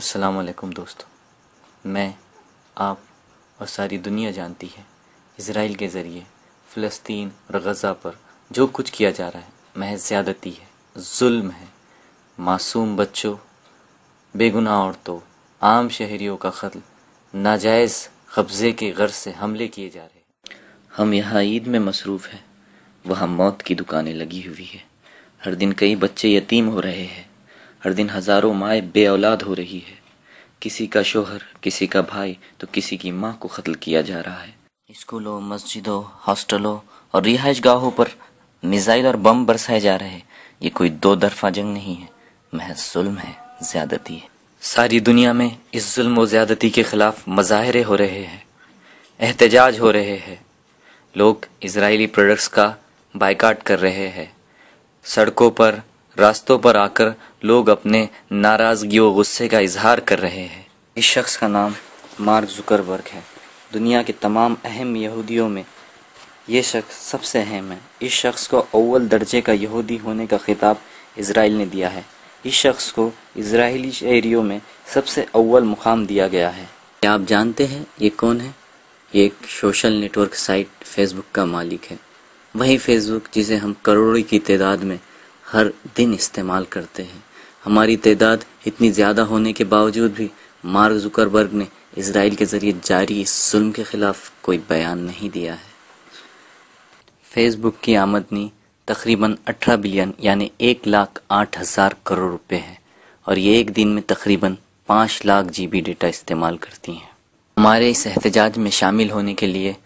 वालेकुम दोस्तों मैं आप और सारी दुनिया जानती है इसराइल के ज़रिए फ़लस्तीन और गज़ा पर जो कुछ किया जा रहा है महज ज़्यादती है जुल्म है मासूम बच्चों बेगुनाह औरतों आम शहरियों का कत्ल नाजायज़ कब्ज़े के गर्ज से हमले किए जा रहे हैं हम यहाँ ईद में मसरूफ़ हैं वहाँ मौत की दुकानें लगी हुई है हर दिन कई बच्चे यतीम हो रहे हैं हर दिन हजारों माए बे औलाद हो रही है किसी का शोहर किसी का भाई तो किसी की माँ को कत्ल किया जा रहा है स्कूलों मस्जिदों हॉस्टलों और रिहाइश गाहों पर मिजाइल और बम बरसाए जा रहे हैं ये कोई दो दरफा जंग नहीं है महज जुल्म है ज्यादती है सारी दुनिया में इस जुल्म और ज्यादती के खिलाफ मज़ाहरे हो रहे हैं एहतजाज हो रहे हैं लोग इसराइली प्रोडक्ट्स का बाइकाट कर रहे हैं सड़कों पर रास्तों पर आकर लोग अपने नाराज़गी और गुस्से का इजहार कर रहे हैं इस शख्स का नाम मार्क जुकरबर्ग है दुनिया के तमाम अहम यहूदियों में ये शख्स सबसे अहम है इस शख्स को अव्वल दर्जे का यहूदी होने का खिताब इसराइल ने दिया है इस शख्स को इसराइली शहरीों में सबसे अव्वल मुकाम दिया गया है क्या आप जानते हैं ये कौन है ये एक सोशल नेटवर्क साइट फेसबुक का मालिक है वही फेसबुक जिसे हम करोड़ों की तादाद में हर दिन इस्तेमाल करते हैं हमारी तादाद इतनी ज़्यादा होने के बावजूद भी मार्ग जुकरबर्ग ने इसराइल के ज़रिए जारी इस जुल्म के ख़िलाफ़ कोई बयान नहीं दिया है फेसबुक की आमदनी तकरीबन 18 बिलियन यानी एक लाख आठ हज़ार करोड़ रुपए है और ये एक दिन में तकरीबन पाँच लाख जीबी डेटा इस्तेमाल करती हैं हमारे इस एहतजाज में शामिल होने के लिए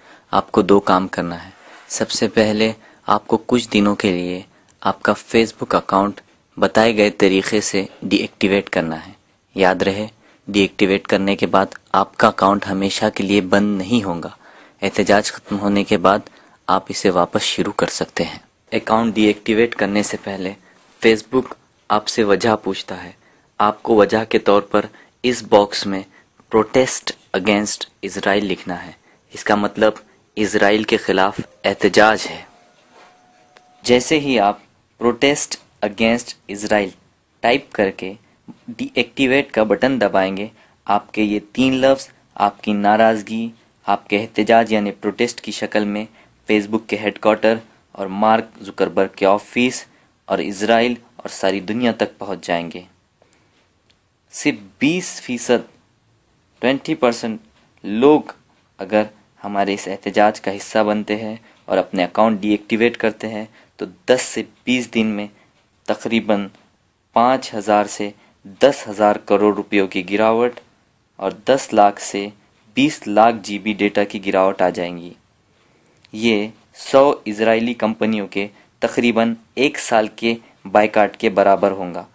आपको दो काम करना है सबसे पहले आपको कुछ दिनों के लिए आपका फेसबुक अकाउंट बताए गए तरीके से डीएक्टिवेट करना है याद रहे डीएक्टिवेट करने के बाद आपका अकाउंट हमेशा के लिए बंद नहीं होगा एहतजाज खत्म होने के बाद आप इसे वापस शुरू कर सकते हैं अकाउंट डीएक्टिवेट करने से पहले फेसबुक आपसे वजह पूछता है आपको वजह के तौर पर इस बॉक्स में प्रोटेस्ट अगेंस्ट इसराइल लिखना है इसका मतलब इसराइल के खिलाफ एहतजाज है जैसे ही आप प्रोटेस्ट अगेंस्ट इसराइल टाइप करके डीएक्टिवेट का बटन दबाएंगे आपके ये तीन लफ्ज़ आपकी नाराज़गी आपके एहतजाज यानी प्रोटेस्ट की शक्ल में फेसबुक के हेडक्वार्टर और मार्क जुकरबर्ग के ऑफिस और इसराइल और सारी दुनिया तक पहुंच जाएंगे सिर्फ 20 फीसद ट्वेंटी परसेंट लोग अगर हमारे इस एहतजाज का हिस्सा बनते हैं और अपने अकाउंट डीएक्टिवेट करते हैं तो 10 से 20 दिन में तकरीबन 5000 से 10000 करोड़ रुपयों की गिरावट और 10 लाख से 20 लाख जीबी डेटा की गिरावट आ जाएंगी ये 100 इजरायली कंपनियों के तकरीबन एक साल के बाइकाट के बराबर होगा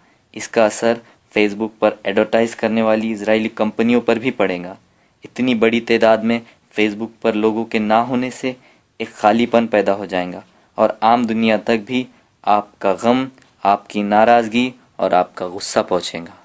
इसका असर फेसबुक पर एडवर्टाइज करने वाली इजरायली कंपनियों पर भी पड़ेगा इतनी बड़ी तादाद में फेसबुक पर लोगों के ना होने से एक खालीपन पैदा हो जाएगा और आम दुनिया तक भी आपका गम आपकी नाराज़गी और आपका गुस्सा पहुँचेगा